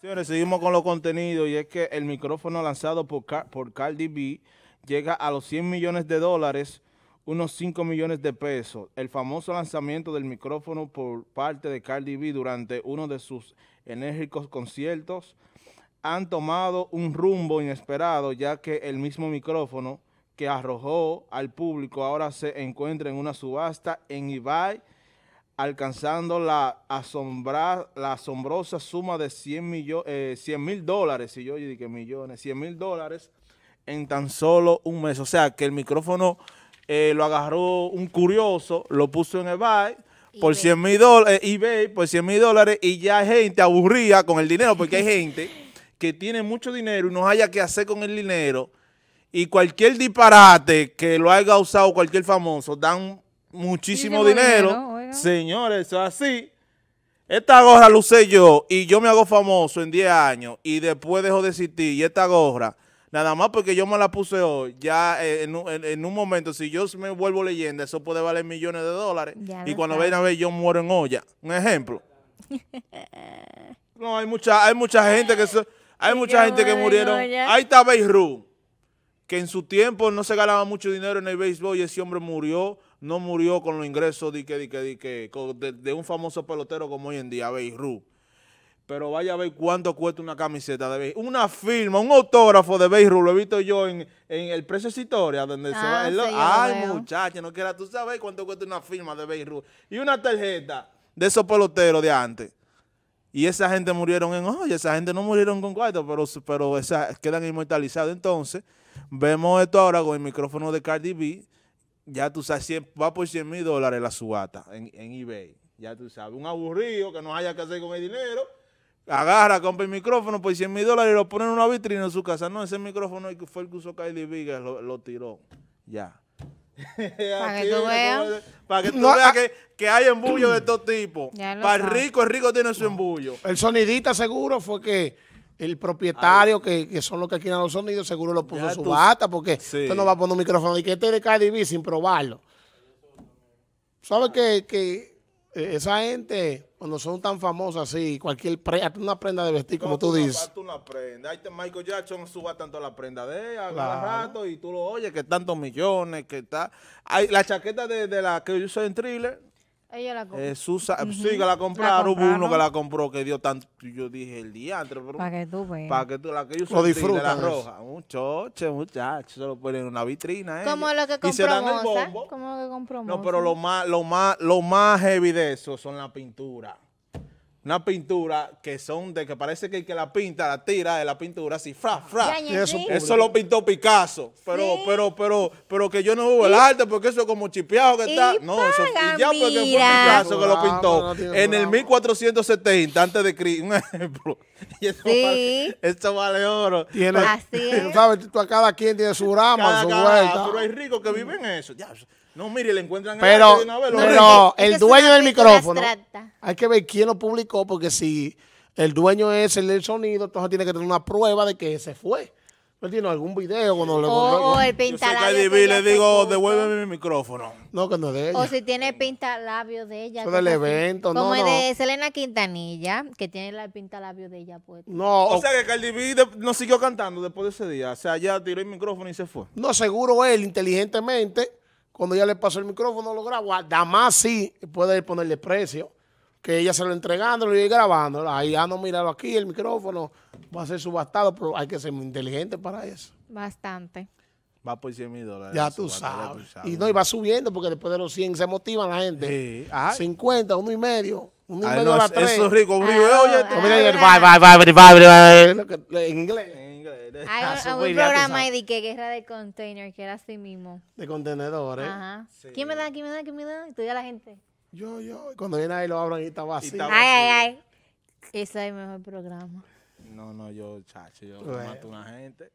Señores, seguimos con los contenidos y es que el micrófono lanzado por, por Cardi B llega a los 100 millones de dólares, unos 5 millones de pesos. El famoso lanzamiento del micrófono por parte de Cardi B durante uno de sus enérgicos conciertos han tomado un rumbo inesperado ya que el mismo micrófono que arrojó al público ahora se encuentra en una subasta en Ibai, alcanzando la, asombra, la asombrosa suma de 100 eh, mil dólares, si yo dije millones, 100 mil dólares en tan solo un mes. O sea, que el micrófono eh, lo agarró un curioso, lo puso en eBay por 100 mil dólares, eh, eBay por 100 mil dólares, y ya hay gente aburrida con el dinero, porque hay gente que tiene mucho dinero y no haya qué hacer con el dinero, y cualquier disparate que lo haya usado cualquier famoso, dan muchísimo dinero Señores, así. Esta gorra la usé yo y yo me hago famoso en 10 años y después dejo de existir. Y esta gorra, nada más porque yo me la puse hoy, ya eh, en, un momento, si yo me vuelvo leyenda, eso puede valer millones de dólares. y cuando venga a ver, yo muero en olla. Un ejemplo. no, hay mucha, hay mucha gente que... hay mucha gente que murieron. Ahí está Beirut que en su tiempo no se ganaba mucho dinero en el béisbol y ese hombre murió, no murió con los ingresos de, un famoso pelotero como hoy en día, Beirut. Pero vaya a ver cuánto cuesta una camiseta de Beirut, Una firma, un autógrafo de Beirut, Lo he visto yo en, el precio historia donde ah, ay, muchacha, no quiera tú sabes cuánto cuesta una firma de Beirut. Y una tarjeta de esos peloteros de antes. Y esa gente murieron en ojo, esa gente no murieron con cuarto, pero, pero esa, quedan inmortalizados. Entonces, vemos esto ahora con el micrófono de Cardi B. Ya tú sabes, va por 100 mil dólares la subata en, eBay. Ya tú sabes, un aburrido que no haya que hacer con el dinero agarra, compra el micrófono por 100 mil dólares y lo pone en una vitrina en su casa. No, ese micrófono fue el que usó Cardi B lo, lo tiró. Ya. Para que tú veas. Para ah. que tú veas que, hay embullo de todo tipo. Para el rico, el rico tiene su embullo. El sonidita seguro fue que el propietario, que, son los que quieren los sonidos, seguro lo puso su bata, porque tú no va a poner un micrófono y que te de Cardi sin probarlo. Sabes que, que eh, esa gente, cuando son tan famosas así, cualquier prenda, una prenda de vestir, como tú, dices. una prenda. Michael Jackson suba tanto la prenda de ella, rato, y tú lo oyes, que tantos millones, que está. Hay, la chaqueta de, de la que yo soy en thriller, ella la compró. Eh, Jesús, sí, que la compró, Hubo uno que la compró que dio tanto. Yo dije el día Para que tú veas. Para que tú, la que yo lo de la roja. Un choche, muchacho. Se lo ponen en una vitrina. Eh. Como lo que compró. Y se dan el ¿eh? bombo. Como lo que compró. No, pero lo más, lo, más, lo más heavy de eso son la pintura una pintura que son de que parece que que la pinta, la tira de la pintura así, fra, fra. Eso, lo pintó Picasso. Pero, pero, pero, pero que yo no hubo el arte porque eso como chipeado que está. No, eso y ya porque Picasso que lo pintó. en el 1470, antes de Cristo, un vale, oro. así Tú a cada quien tiene su rama, su vuelta. pero hay ricos que viven eso. No, mire, le encuentran pero, pero, el dueño del micrófono. Hay que ver quién lo publicó, porque si el dueño es el del sonido, entonces tiene que tener una prueba de que se fue. ¿No tiene algún video cuando oh, le O el pintalabio. le digo, devuélveme mi micrófono. No, que no es de ella. O si tiene pintalabio de ella. evento, como no. de Selena Quintanilla, que tiene el pintalabio de ella puesto. No. O, sea que Cardi B no siguió cantando después de ese día. O sea, ya tiró el micrófono y se fue. No, seguro él, inteligentemente, cuando ella le pasó el micrófono, lo grabó. Ah, Además, sí, puede ponerle precio. Que ella se lo lo y grabando. Ahí, ya ah, no, míralo aquí, el micrófono va a ser subastado, pero hay que ser muy inteligente para eso. Bastante. Va por 100 mil dólares. Ya tú, sabes. Y no, y va subiendo porque después de los 100 se motivan la gente. Sí. 50, uno y medio. Un no, a Eso es rico. va, oye. Bye, bye, bye, bye, bye. En inglés. Hay un programa de que guerra de container, que era así mismo. De contenedores. Ajá. ¿Quién me da? ¿Quién me da? ¿Quién me da? Estudia la gente. Yo, yo. Cuando viene ahí lo abro y está vacío. Ay, ay, ay. Ese es el mejor programa. No, no, yo, chacho, yo mato a una gente.